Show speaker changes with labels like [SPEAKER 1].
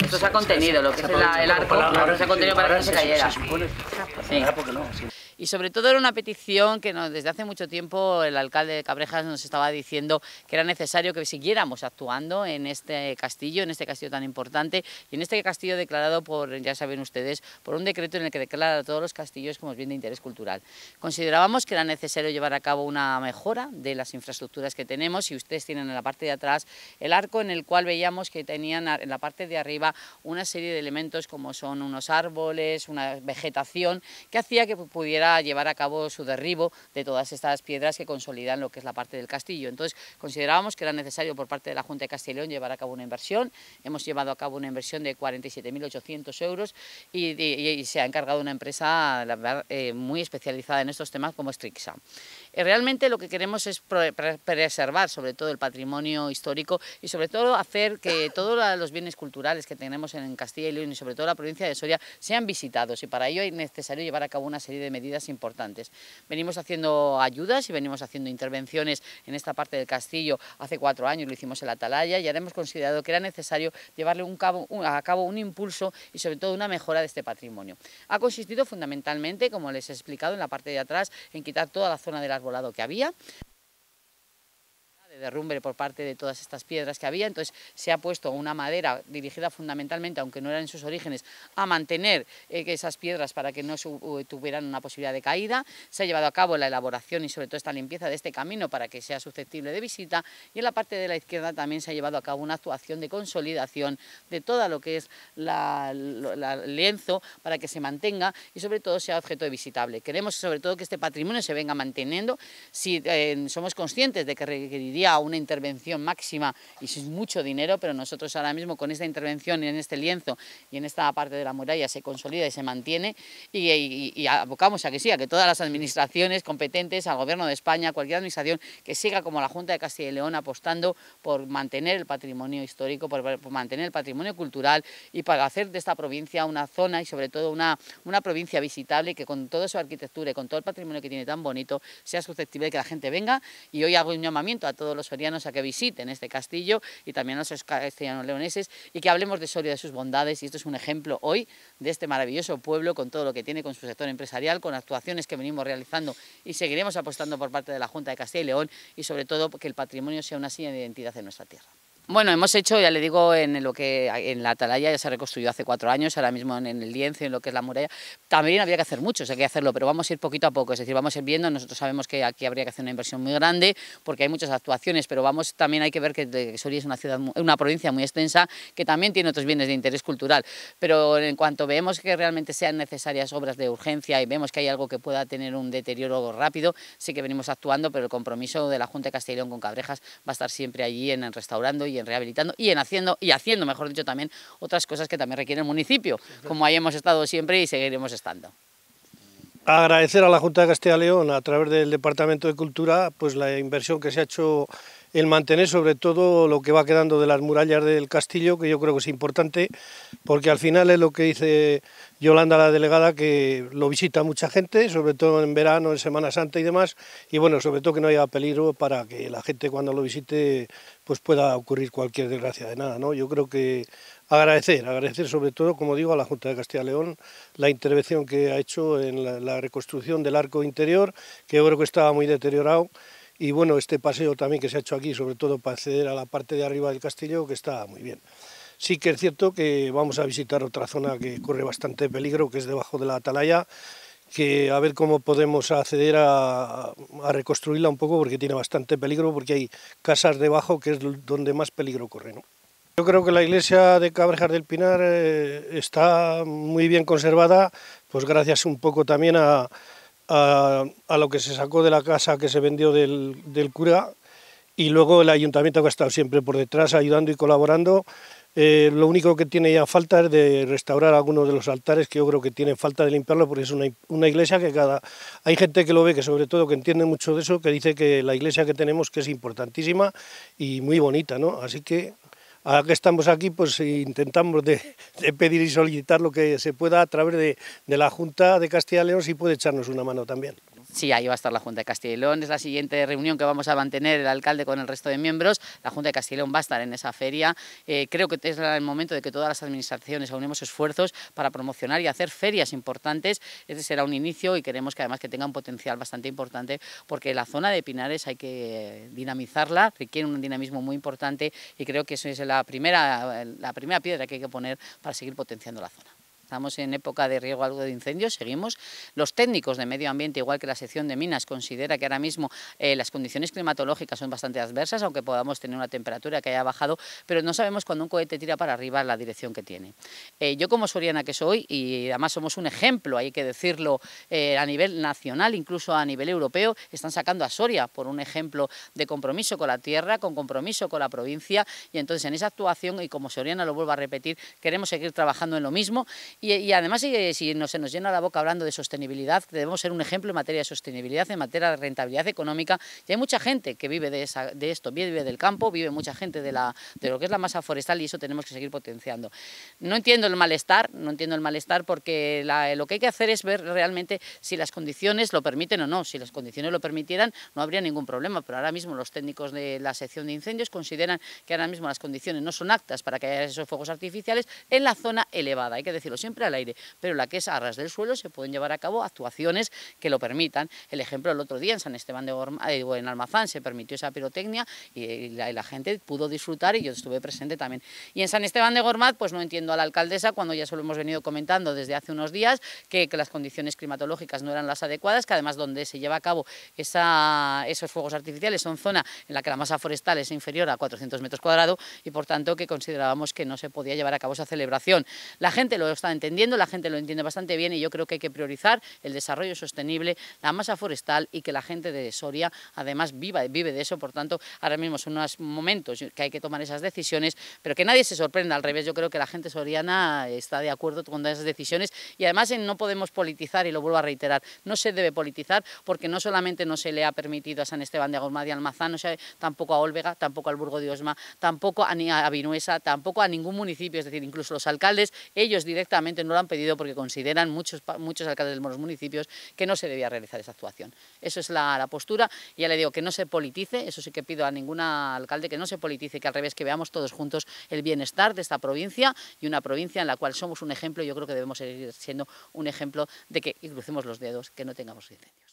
[SPEAKER 1] Esto se ha contenido, lo que es el, arco, se ha contenido para que se cayera.
[SPEAKER 2] Sí y sobre todo era una petición que desde hace mucho tiempo el alcalde de Cabrejas nos estaba diciendo que era necesario que siguiéramos actuando en este castillo, en este castillo tan importante y en este castillo declarado por, ya saben ustedes, por un decreto en el que declara todos los castillos como bien de interés cultural. Considerábamos que era necesario llevar a cabo una mejora de las infraestructuras que tenemos y ustedes tienen en la parte de atrás el arco en el cual veíamos que tenían en la parte de arriba una serie de elementos como son unos árboles, una vegetación que hacía que pudiera llevar a cabo su derribo de todas estas piedras que consolidan lo que es la parte del castillo. Entonces considerábamos que era necesario por parte de la Junta de Castilla llevar a cabo una inversión. Hemos llevado a cabo una inversión de 47.800 euros y, se ha encargado una empresa eh, muy especializada en estos temas como Strixa. Eh, realmente lo que queremos es preservar sobre todo el patrimonio histórico y sobre todo hacer que todos los bienes culturales que tenemos en Castilla y León y sobre todo la provincia de Soria sean visitados y para ello es necesario llevar a cabo una serie de medidas importantes. Venimos haciendo ayudas y venimos haciendo intervenciones en esta parte del castillo. Hace cuatro años lo hicimos en la Atalaya y ahora hemos considerado que era necesario llevarle un cabo, a cabo un impulso y sobre todo una mejora de este patrimonio. Ha consistido fundamentalmente, como les he explicado en la parte de atrás, en quitar toda la zona de las ...volado que había derrumbe por parte de todas estas piedras que había, entonces se ha puesto una madera dirigida fundamentalmente, aunque no eran en sus orígenes, a mantener eh, esas piedras para que no eh, tuvieran una posibilidad de caída, se ha llevado a cabo la elaboración y sobre todo esta limpieza de este camino para que sea susceptible de visita y en la parte de la izquierda también se ha llevado a cabo una actuación de consolidación de todo lo que es el lienzo para que se mantenga y sobre todo sea objeto de visitable. Queremos sobre todo que este patrimonio se venga manteniendo, si eh, somos conscientes de que requeriría una intervención máxima y es mucho dinero, pero nosotros ahora mismo con esta intervención en este lienzo y en esta parte de la muralla se consolida y se mantiene y, abocamos a que sí, a que todas las administraciones competentes, al Gobierno de España, cualquier administración que siga como la Junta de Castilla y León apostando por mantener el patrimonio histórico, por, mantener el patrimonio cultural y para hacer de esta provincia una zona y sobre todo una, una provincia visitable que con toda su arquitectura y con todo el patrimonio que tiene tan bonito sea susceptible de que la gente venga y hoy hago un llamamiento a todos los sorianos a que visiten este castillo y también a los castellanos leoneses y que hablemos de Soria, de sus bondades. Y esto es un ejemplo hoy de este maravilloso pueblo con todo lo que tiene, con su sector empresarial, con actuaciones que venimos realizando y seguiremos apostando por parte de la Junta de Castilla y León y sobre todo que el patrimonio sea una señal de identidad en nuestra tierra. Bueno, hemos hecho, ya le digo, en lo que en la atalaya ya se reconstruyó hace cuatro años, ahora mismo en el lienzo, en lo que es la muralla. También habría que hacer mucho, hay que hacerlo, pero vamos a ir poquito a poco, es decir, vamos a ir viendo, nosotros sabemos que aquí habría que hacer una inversión muy grande porque hay muchas actuaciones, pero vamos, también hay que ver que Soria es una ciudad, una provincia muy extensa que también tiene otros bienes de interés cultural, pero en cuanto vemos que realmente sean necesarias obras de urgencia y vemos que hay algo que pueda tener un deterioro rápido, sí que venimos actuando, pero el compromiso de la Junta de Castellón con Cabrejas va a estar siempre allí en el restaurando y y en rehabilitando y en haciendo, y haciendo, mejor dicho, también otras cosas que también requiere el municipio, como ahí hemos estado siempre y seguiremos estando.
[SPEAKER 1] Agradecer a la Junta de Castilla y León, a través del Departamento de Cultura, pues la inversión que se ha hecho el mantener sobre todo lo que va quedando de las murallas del castillo, que yo creo que es importante, porque al final es lo que dice Yolanda, la delegada, que lo visita mucha gente, sobre todo en verano, en Semana Santa y demás, y bueno, sobre todo que no haya peligro para que la gente cuando lo visite pues pueda ocurrir cualquier desgracia de nada, ¿no? Yo creo que agradecer, agradecer sobre todo, como digo, a la Junta de Castilla y León la intervención que ha hecho en la, la reconstrucción del arco interior, que yo creo que estaba muy deteriorado, y bueno, este paseo también que se ha hecho aquí, sobre todo para acceder a la parte de arriba del castillo, que está muy bien. Sí que es cierto que vamos a visitar otra zona que corre bastante peligro, que es debajo de la atalaya, que a ver cómo podemos acceder a, reconstruirla un poco porque tiene bastante peligro, porque hay casas debajo que es donde más peligro corre. ¿no? Yo creo que la iglesia de Cabrejar del Pinar eh, está muy bien conservada, pues gracias un poco también a, a, lo que se sacó de la casa que se vendió del, cura y luego el ayuntamiento que ha estado siempre por detrás ayudando y colaborando. Eh, lo único que tiene ya falta es de restaurar algunos de los altares que yo creo que tienen falta de limpiarlo porque es una, una, iglesia que cada... Hay gente que lo ve, que sobre todo que entiende mucho de eso, que dice que la iglesia que tenemos que es importantísima y muy bonita, ¿no? Así que ahora que estamos aquí, pues eh, intentamos pedir y solicitar lo que se pueda a través de, de la Junta de Castilla y León, si puede echarnos una mano también.
[SPEAKER 2] Sí, ahí va a estar la Junta de Castilla y León. Es la siguiente reunión que vamos a mantener el alcalde con el resto de miembros. La Junta de Castilla León va a estar en esa feria. Eh, creo que es el momento de que todas las administraciones unamos esfuerzos para promocionar y hacer ferias importantes. Este será un inicio y queremos que además que tenga un potencial bastante importante porque la zona de Pinares hay que dinamizarla, requiere un dinamismo muy importante y creo que eso es la primera, la primera piedra que hay que poner para seguir potenciando la zona. Estamos en época de riesgo algo de incendios, seguimos. Los técnicos de medio ambiente, igual que la sección de minas, considera que ahora mismo eh, las condiciones climatológicas son bastante adversas, aunque podamos tener una temperatura que haya bajado, pero no sabemos cuando un cohete tira para arriba la dirección que tiene. Eh, yo como soriana que soy, y además somos un ejemplo, hay que decirlo, eh, a nivel nacional, incluso a nivel europeo, están sacando a Soria por un ejemplo de compromiso con la tierra, con compromiso con la provincia, y entonces en esa actuación, y como soriana lo vuelvo a repetir, queremos seguir trabajando en lo mismo y, además, si, se nos llena la boca hablando de sostenibilidad, debemos ser un ejemplo en materia de sostenibilidad, en materia de rentabilidad económica. Y hay mucha gente que vive de, esa, de esto, vive del campo, vive mucha gente de, la, de lo que es la masa forestal y eso tenemos que seguir potenciando. No entiendo el malestar, no entiendo el malestar porque lo que hay que hacer es ver realmente si las condiciones lo permiten o no. Si las condiciones lo permitieran, no habría ningún problema, pero ahora mismo los técnicos de la sección de incendios consideran que ahora mismo las condiciones no son actas para que haya esos fuegos artificiales en la zona elevada, hay que decirlo siempre al aire, pero la que es a ras del suelo se pueden llevar a cabo actuaciones que lo permitan. El ejemplo el otro día en San Esteban de Gormad, eh, en Almazán se permitió esa pirotecnia eh, y, la, gente pudo disfrutar y yo estuve presente también. Y en San Esteban de Gormaz pues no entiendo a la alcaldesa cuando ya se lo hemos venido comentando desde hace unos días que, las condiciones climatológicas no eran las adecuadas, que además donde se lleva a cabo esos fuegos artificiales son zona en la que la masa forestal es inferior a 400 metros cuadrados y por tanto que considerábamos que no se podía llevar a cabo esa celebración. La gente lo está entendiendo, la gente lo entiende bastante bien y yo creo que hay que priorizar el desarrollo sostenible, la masa forestal y que la gente de Soria además viva, vive de eso, por tanto ahora mismo son unos momentos que hay que tomar esas decisiones, pero que nadie se sorprenda, al revés, yo creo que la gente soriana está de acuerdo con esas decisiones y además no podemos politizar, y lo vuelvo a reiterar, no se debe politizar porque no solamente no se le ha permitido a San Esteban de Gormadi de Almazán, no tampoco a Olvega, tampoco al Burgo de Osma, tampoco a, a Vinuesa, tampoco a ningún municipio, es decir, incluso los alcaldes, ellos directamente no lo han pedido porque consideran muchos, muchos alcaldes de los municipios que no se debía realizar esa actuación. Eso es la, postura. Y ya le digo que no se politice, eso sí que pido a ningún alcalde que no se politice, que al revés, que veamos todos juntos el bienestar de esta provincia y una provincia en la cual somos un ejemplo. Yo creo que debemos seguir siendo un ejemplo de que, y crucemos los dedos, que no tengamos incendios.